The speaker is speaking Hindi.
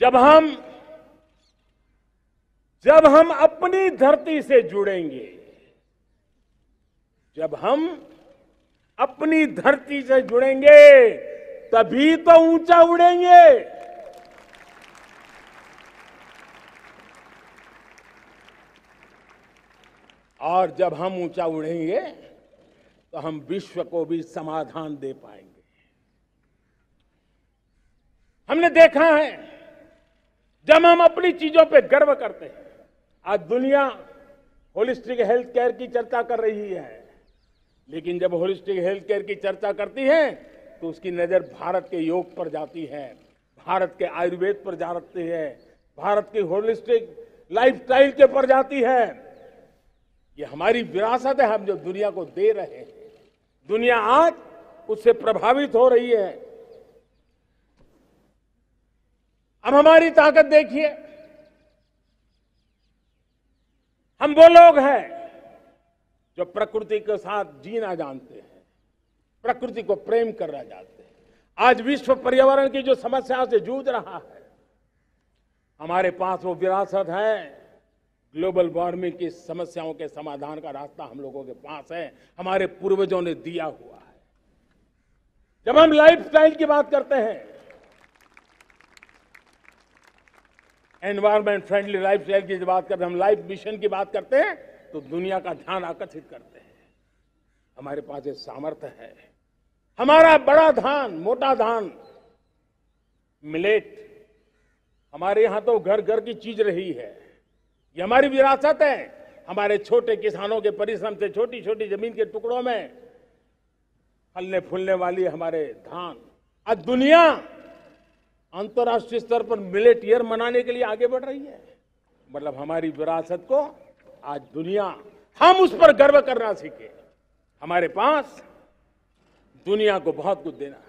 जब हम जब हम अपनी धरती से जुड़ेंगे जब हम अपनी धरती से जुड़ेंगे तभी तो ऊंचा उड़ेंगे और जब हम ऊंचा उड़ेंगे तो हम विश्व को भी समाधान दे पाएंगे हमने देखा है जब हम अपनी चीजों पे गर्व करते हैं आज दुनिया होलिस्टिक हेल्थ केयर की चर्चा कर रही है लेकिन जब होलिस्टिक हेल्थ केयर की चर्चा करती है तो उसकी नज़र भारत के योग पर जाती है भारत के आयुर्वेद पर जाती है भारत की होलिस्टिक लाइफस्टाइल के पर जाती है ये हमारी विरासत है हम जो दुनिया को दे रहे हैं दुनिया आज उससे प्रभावित हो रही है अब हमारी ताकत देखिए हम वो लोग हैं जो प्रकृति के साथ जीना जानते हैं प्रकृति को प्रेम करना जानते हैं आज विश्व पर्यावरण की जो समस्याओं से जूझ रहा है हमारे पास वो विरासत है ग्लोबल वार्मिंग की समस्याओं के समाधान का रास्ता हम लोगों के पास है हमारे पूर्वजों ने दिया हुआ है जब हम लाइफ स्टाइल की बात करते हैं एनवायरमेंट फ्रेंडली लाइफ स्टाइल की बात करते हैं हम लाइफ मिशन की बात करते हैं तो दुनिया का ध्यान आकर्षित करते हैं हमारे पास ये सामर्थ्य है हमारा बड़ा धान मोटा धान मिलेट हमारे यहां तो घर घर की चीज रही है ये हमारी विरासत है हमारे छोटे किसानों के परिश्रम से छोटी छोटी जमीन के टुकड़ों में फलने फूलने वाली हमारे धान आज दुनिया अंतर्राष्ट्रीय स्तर पर मिलेट ईयर मनाने के लिए आगे बढ़ रही है मतलब हमारी विरासत को आज दुनिया हम उस पर गर्व करना सीखे हमारे पास दुनिया को बहुत कुछ देना है